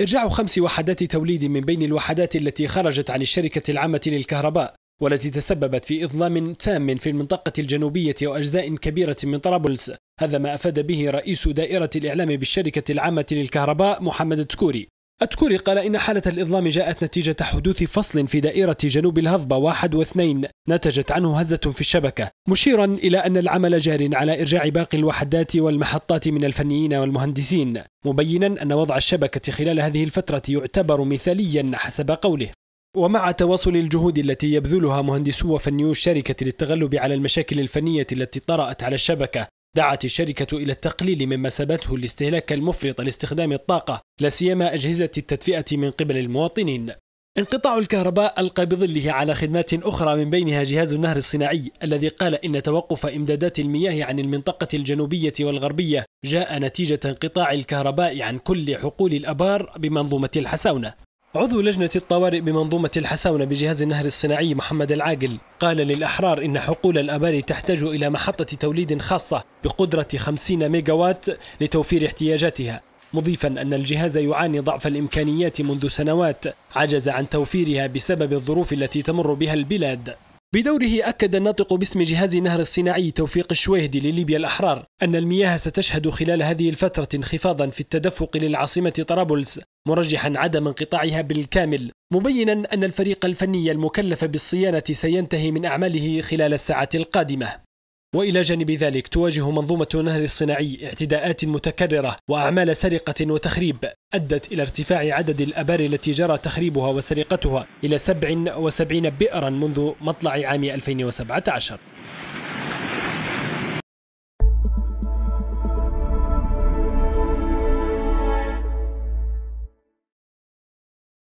إرجاع خمس وحدات توليد من بين الوحدات التي خرجت عن الشركة العامة للكهرباء والتي تسببت في إظلام تام في المنطقة الجنوبية وأجزاء كبيرة من طرابلس هذا ما أفاد به رئيس دائرة الإعلام بالشركة العامة للكهرباء محمد تكوري أتكوري قال إن حالة الإظلام جاءت نتيجة حدوث فصل في دائرة جنوب الهضبة واحد واثنين نتجت عنه هزة في الشبكة مشيرا إلى أن العمل جار على إرجاع باقي الوحدات والمحطات من الفنيين والمهندسين مبينا أن وضع الشبكة خلال هذه الفترة يعتبر مثاليا حسب قوله ومع تواصل الجهود التي يبذلها مهندسو وفنيو الشركة للتغلب على المشاكل الفنية التي طرأت على الشبكة دعت الشركة إلى التقليل مما سبته الاستهلاك المفرط لاستخدام الطاقة لا سيما أجهزة التدفئة من قبل المواطنين انقطاع الكهرباء ألقى بظله على خدمات أخرى من بينها جهاز النهر الصناعي الذي قال إن توقف إمدادات المياه عن المنطقة الجنوبية والغربية جاء نتيجة انقطاع الكهرباء عن كل حقول الأبار بمنظومة الحساونة عضو لجنة الطوارئ بمنظومة الحساونة بجهاز النهر الصناعي محمد العاقل قال للأحرار إن حقول الأباري تحتاج إلى محطة توليد خاصة بقدرة 50 ميجاوات لتوفير احتياجاتها مضيفا أن الجهاز يعاني ضعف الإمكانيات منذ سنوات عجز عن توفيرها بسبب الظروف التي تمر بها البلاد بدوره أكد الناطق باسم جهاز نهر الصناعي توفيق الشويهدي لليبيا الأحرار أن المياه ستشهد خلال هذه الفترة انخفاضا في التدفق للعاصمة طرابلس مرجحا عدم انقطاعها بالكامل مبينا أن الفريق الفني المكلف بالصيانة سينتهي من أعماله خلال الساعة القادمة وإلى جانب ذلك تواجه منظومة النهر الصناعي اعتداءات متكررة وأعمال سرقة وتخريب أدت إلى ارتفاع عدد الأبار التي جرى تخريبها وسرقتها إلى 77 بئرا منذ مطلع عام 2017